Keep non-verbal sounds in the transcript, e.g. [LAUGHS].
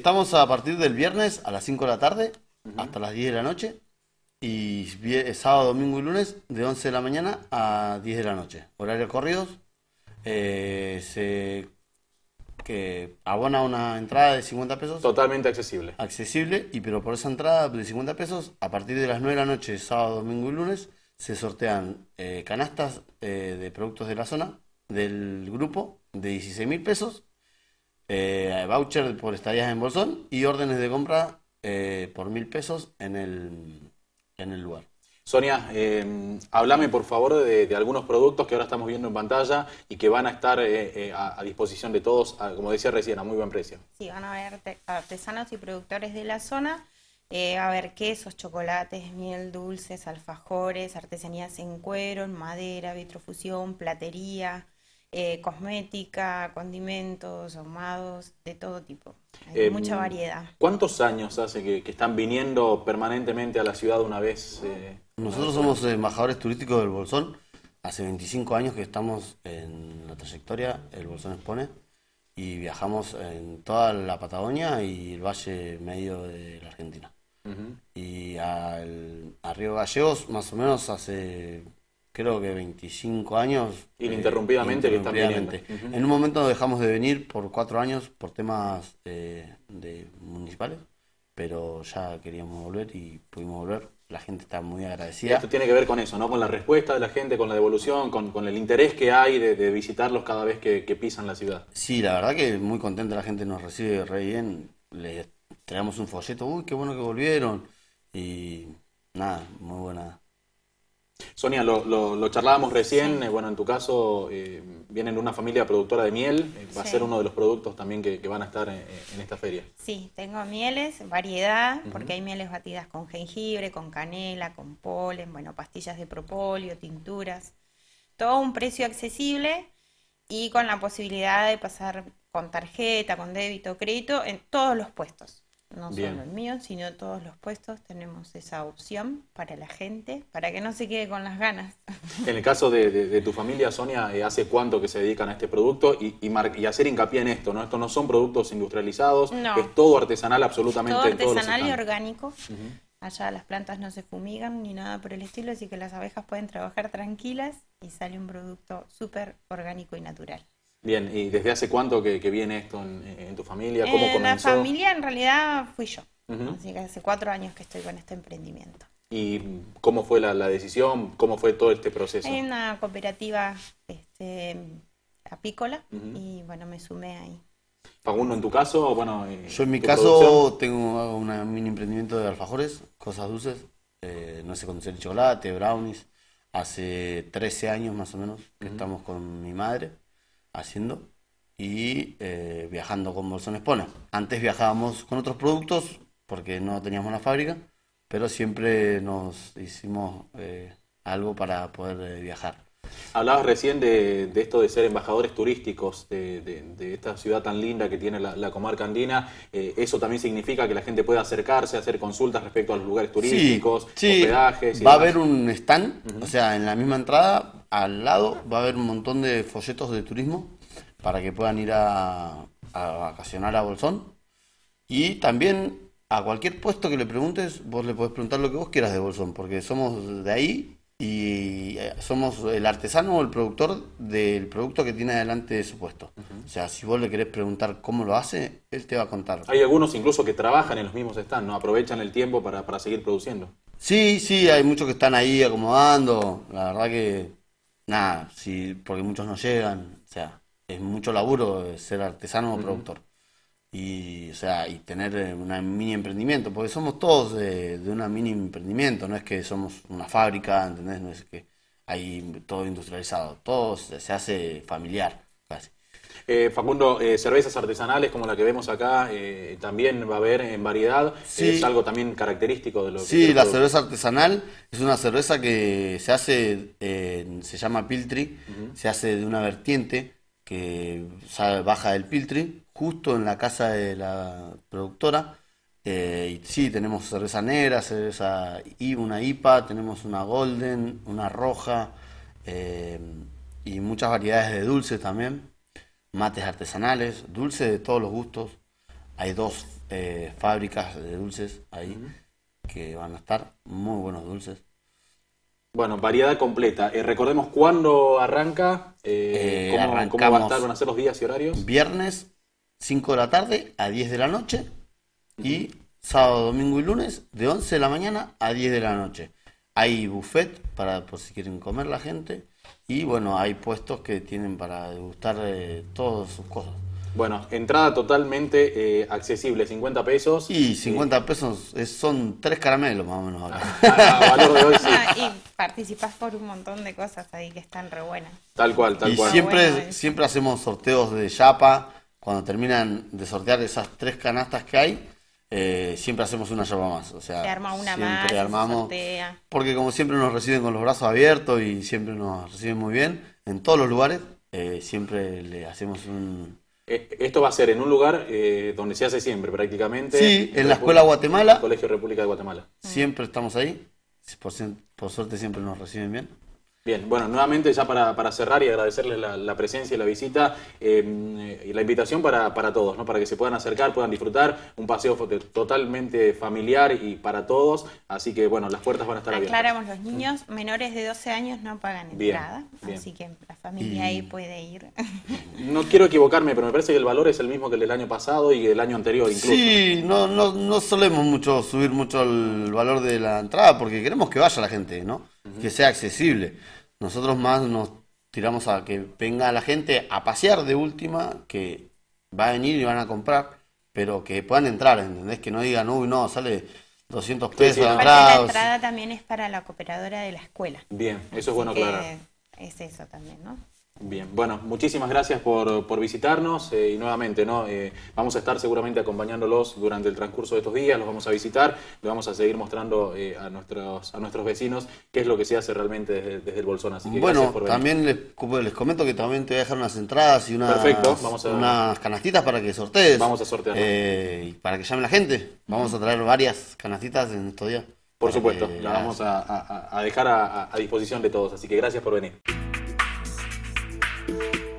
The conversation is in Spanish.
estamos a partir del viernes a las 5 de la tarde hasta las 10 de la noche. Y eh, sábado, domingo y lunes de 11 de la mañana a 10 de la noche. Horario corridos. Eh, que abona una entrada de 50 pesos. Totalmente accesible. Accesible, y pero por esa entrada de 50 pesos, a partir de las 9 de la noche, sábado, domingo y lunes, se sortean eh, canastas de productos de la zona, del grupo, de 16 mil pesos, eh, voucher por estadías en Bolsón y órdenes de compra eh, por mil pesos en el, en el lugar. Sonia, eh, háblame por favor de, algunos productos que ahora estamos viendo en pantalla y que van a estar eh, a, disposición de todos, como decía recién, a muy buen precio. Sí, van a haber artesanos y productores de la zona, a ver quesos, chocolates, miel, dulces, alfajores, artesanías en cuero, madera, vitrofusión, platería, eh, cosmética, condimentos, ahumados, de todo tipo. Hay em, mucha variedad. ¿Cuántos años hace que, están viniendo permanentemente a la ciudad una vez? Eh? Nosotros somos embajadores turísticos del Bolsón. Hace 25 años que estamos en la trayectoria, el Bolsón expone, y viajamos en toda la Patagonia y el valle medio de la Argentina. Y al, a Río Gallegos, más o menos hace creo que 25 años. Eh, ininterrumpidamente, En un momento dejamos de venir por cuatro años por temas eh, de municipales, pero ya queríamos volver y pudimos volver. La gente está muy agradecida. Esto tiene que ver con eso, ¿no? Con la respuesta de la gente, con la devolución, con, el interés que hay de, visitarlos cada vez que, que, pisan la ciudad. Sí, la verdad que muy contenta la gente nos recibe re bien. Les traemos un folleto, uy, qué bueno que volvieron. Y nada, muy buena Sonia, lo, charlábamos recién, eh, bueno, en tu caso eh, vienen de una familia productora de miel, eh, va a ser uno de los productos también que, van a estar eh, en, esta feria. Sí, tengo mieles, variedad, porque hay mieles batidas con jengibre, con canela, con polen, bueno, pastillas de propóleo, tinturas, todo a un precio accesible y con la posibilidad de pasar con tarjeta, con débito, crédito, en todos los puestos no solo el mío, sino todos los puestos, tenemos esa opción para la gente, para que no se quede con las ganas. [LAUGHS] En el caso de, de, tu familia, Sonia, eh, ¿hace cuánto que se dedican a este producto? Y, y, hacer hincapié en esto, ¿no? Estos no son productos industrializados, es todo artesanal absolutamente. Todo artesanal y orgánico. Allá las plantas no se fumigan ni nada por el estilo, así que las abejas pueden trabajar tranquilas y sale un producto súper orgánico y natural. Bien, ¿y desde hace cuánto que, viene esto en, tu familia? ¿Cómo eh, en La familia en realidad fui yo. Así que hace cuatro años que estoy con este emprendimiento. ¿Y cómo fue la, decisión? ¿Cómo fue todo este proceso? En una cooperativa este, apícola y bueno, me sumé ahí. uno en tu caso, bueno. Eh, yo en mi caso tengo un mini emprendimiento de alfajores, cosas dulces, eh, no sé, con chocolate, brownies. Hace 13 años más o menos que estamos con mi madre haciendo y eh, viajando con Bolsones Espona. Antes viajábamos con otros productos porque no teníamos una fábrica, pero siempre nos hicimos eh, algo para poder eh, viajar. Hablabas recién de, esto de ser embajadores turísticos de, esta ciudad tan linda que tiene la, comarca andina. eso también significa que la gente pueda acercarse, hacer consultas respecto a los lugares turísticos, sí, va a haber un stand, o sea, en la misma entrada al lado va a haber un montón de folletos de turismo para que puedan ir a, vacacionar a Bolsón. Y también a cualquier puesto que le preguntes, vos le podés preguntar lo que vos quieras de Bolsón, porque somos de ahí y eh, somos el artesano o el productor del producto que tiene adelante de su puesto. O sea, si vos le querés preguntar cómo lo hace, él te va a contar. Hay algunos incluso que trabajan en los mismos stands, ¿no? Aprovechan el tiempo para, para seguir produciendo. Sí, sí, hay muchos que están ahí acomodando. La verdad que nada, sí, porque muchos no llegan, o sea, es mucho laburo ser artesano o productor. Y, o sea, y tener eh, un mini emprendimiento, porque somos todos de, un mini emprendimiento, no es que somos una fábrica, ¿entendés? No es que hay todo industrializado, todo se hace familiar, casi. Eh, Facundo, eh, cervezas artesanales como la que vemos acá eh, también va a haber en variedad. Es algo también característico de lo sí, que. la cerveza artesanal es una cerveza que se hace, se llama Piltri, se hace de una vertiente que baja del Piltri, justo en la casa de la productora. sí, tenemos cerveza negra, cerveza y una IPA, tenemos una golden, una roja y muchas variedades de dulces también mates artesanales, dulces de todos los gustos. Hay dos eh, fábricas de dulces ahí que van a estar muy buenos dulces. Bueno, variedad completa. Eh, recordemos cuándo arranca, eh, eh cómo, van a estar, van a ser los días y horarios. Viernes 5 de la tarde a 10 de la noche y sábado, domingo y lunes de 11 de la mañana a 10 de la noche. Hay buffet para por si quieren comer la gente. Y bueno, hay puestos que tienen para degustar todos eh, todas sus cosas. Bueno, entrada totalmente eh, accesible, 50 pesos. Y 50 pesos son tres caramelos más o menos ahora. [LAUGHS] Ah, ah, y participas por un montón de cosas ahí que están re buenas. Tal cual, tal cual. Siempre, siempre hacemos sorteos de yapa. Cuando terminan de sortear esas tres canastas que hay, eh, siempre hacemos una llama más. O sea, siempre armamos. Porque como siempre nos reciben con los brazos abiertos y siempre nos reciben muy bien, en todos los lugares, eh, siempre le hacemos un... Eh, esto va a ser en un lugar donde se hace siempre prácticamente. Sí, en la Escuela Guatemala. Colegio República de Guatemala. Siempre estamos ahí. Por, por suerte siempre nos reciben bien. Bien, bueno, nuevamente ya para, cerrar y agradecerles la, presencia y la visita em, eh, y la invitación para, todos, ¿no? para que se puedan acercar, puedan disfrutar, un paseo totalmente familiar y para todos, así que bueno, las puertas van a estar abiertas. Aclaramos, los niños menores de 12 años no pagan entrada, así que la familia ahí puede ir. [LAUGHS] No quiero equivocarme, pero me parece que el valor es el mismo que el del año pasado y el año anterior incluso. Sí, no, no, no solemos mucho subir mucho el valor de la entrada porque queremos que vaya la gente, ¿no? que sea accesible. Nosotros más nos tiramos a que venga la gente a pasear de última, que va a venir y van a comprar, pero que puedan entrar, ¿entendés? Que no digan, uy, no, sale 200 pesos. la entrada también es para la cooperadora de la escuela. Bien, eso es bueno claro Es eso también, ¿no? Bien, bueno, muchísimas gracias por, visitarnos eh, y nuevamente, ¿no? Eh, vamos a estar seguramente acompañándolos durante el transcurso de estos días, los vamos a visitar, le vamos a seguir mostrando eh, a, nuestros, a nuestros vecinos qué es lo que se hace realmente desde, el Bolsón. Así que bueno, también les, les, comento que también te voy a dejar unas entradas y unas, Perfecto, vamos a, unas canastitas para que sortees. Vamos a sortear. y para que llame la gente, vamos a traer varias canastitas en estos días. Por supuesto, las vamos a dejar a disposición de todos, así que gracias por venir. thank you